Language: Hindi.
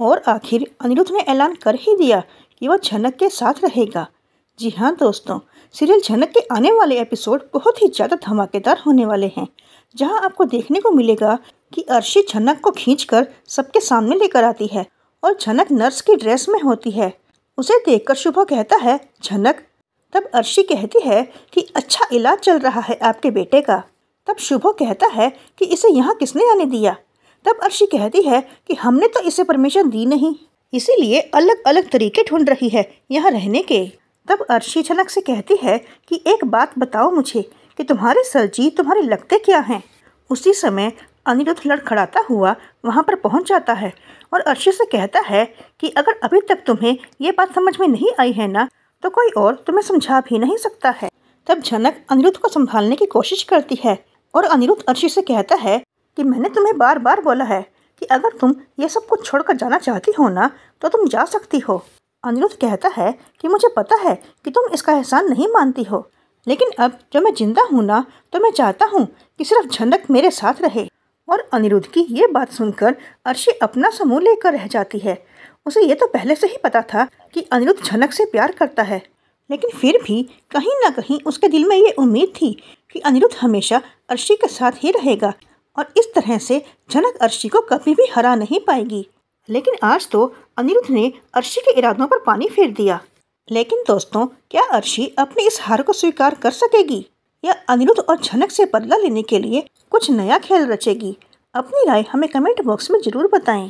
और आखिर अनिरुद्ध ने ऐलान कर ही दिया कि वह झनक के साथ रहेगा जी हाँ दोस्तों सीरियल झनक के आने वाले एपिसोड बहुत ही ज़्यादा धमाकेदार होने वाले हैं जहाँ आपको देखने को मिलेगा कि अर्शी झनक को खींचकर सबके सामने लेकर आती है और झनक नर्स की ड्रेस में होती है उसे देखकर शुभ कहता है झनक तब अर्शी कहती है कि अच्छा इलाज चल रहा है आपके बेटे का तब शुभ कहता है कि इसे यहाँ किसने आने दिया तब अर्शी कहती है कि हमने तो इसे परमिशन दी नहीं इसीलिए अलग अलग तरीके ढूंढ रही है यहाँ रहने के तब अर्शी झनक से कहती है कि एक बात बताओ मुझे कि तुम्हारे सर जी तुम्हारे लगते क्या हैं उसी समय अनिरुद्ध लड़खड़ाता हुआ वहाँ पर पहुँच जाता है और अर्शी से कहता है कि अगर अभी तक तुम्हें ये बात समझ में नहीं आई है ना तो कोई और तुम्हें समझा भी नहीं सकता है तब झनक अनिरुद्ध को संभालने की कोशिश करती है और अनिरुद्ध अर्शी से कहता है कि मैंने तुम्हें बार बार बोला है कि अगर तुम ये सब कुछ छोड़कर जाना चाहती हो ना तो तुम जा सकती हो अनिरुद्ध कहता है कि मुझे पता है कि तुम इसका एहसान नहीं मानती हो लेकिन अब जब मैं ज़िंदा हूँ ना तो मैं चाहता हूँ कि सिर्फ झंडक मेरे साथ रहे और अनिरुद्ध की ये बात सुनकर अर्शी अपना समूह लेकर रह जाती है उसे ये तो पहले से ही पता था कि अनिरुद्ध झनक से प्यार करता है लेकिन फिर भी कहीं ना कहीं उसके दिल में ये उम्मीद थी कि अनिरुद्ध हमेशा अर्शी के साथ ही रहेगा और इस तरह से जनक अर्शी को कभी भी हरा नहीं पाएगी लेकिन आज तो अनिरुद्ध ने अर्शी के इरादों पर पानी फेर दिया लेकिन दोस्तों क्या अर्शी अपने इस हार को स्वीकार कर सकेगी या अनिरुद्ध और झनक से बदला लेने के लिए कुछ नया खेल रचेगी अपनी राय हमें कमेंट बॉक्स में ज़रूर बताएं